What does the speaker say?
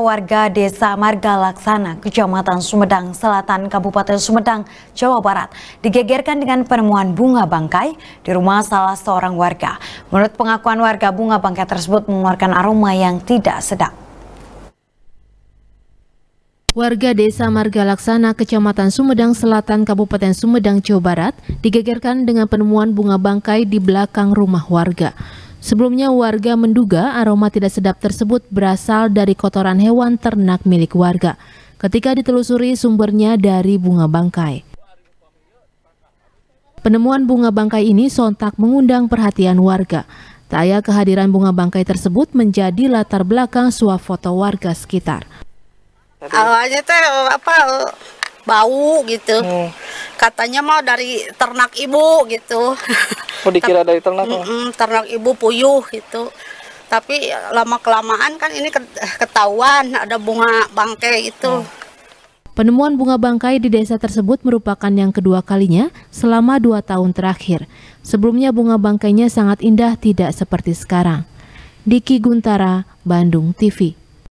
Warga Desa margalaksana Kecamatan Sumedang Selatan, Kabupaten Sumedang, Jawa Barat, digegerkan dengan penemuan bunga bangkai di rumah salah seorang warga. Menurut pengakuan warga, bunga bangkai tersebut mengeluarkan aroma yang tidak sedap. Warga Desa margalaksana Kecamatan Sumedang Selatan, Kabupaten Sumedang, Jawa Barat, digegerkan dengan penemuan bunga bangkai di belakang rumah warga. Sebelumnya warga menduga aroma tidak sedap tersebut berasal dari kotoran hewan ternak milik warga. Ketika ditelusuri sumbernya dari bunga bangkai. Penemuan bunga bangkai ini sontak mengundang perhatian warga. Taya kehadiran bunga bangkai tersebut menjadi latar belakang suap foto warga sekitar. Awalnya teh apa bau gitu. Hmm. Katanya mau dari ternak ibu gitu. Oh dikira dari ternak? Mm -mm, ternak ibu puyuh gitu. Tapi lama kelamaan kan ini ketahuan ada bunga bangkai itu. Hmm. Penemuan bunga bangkai di desa tersebut merupakan yang kedua kalinya selama dua tahun terakhir. Sebelumnya bunga bangkainya sangat indah tidak seperti sekarang. Diki Guntara, Bandung TV.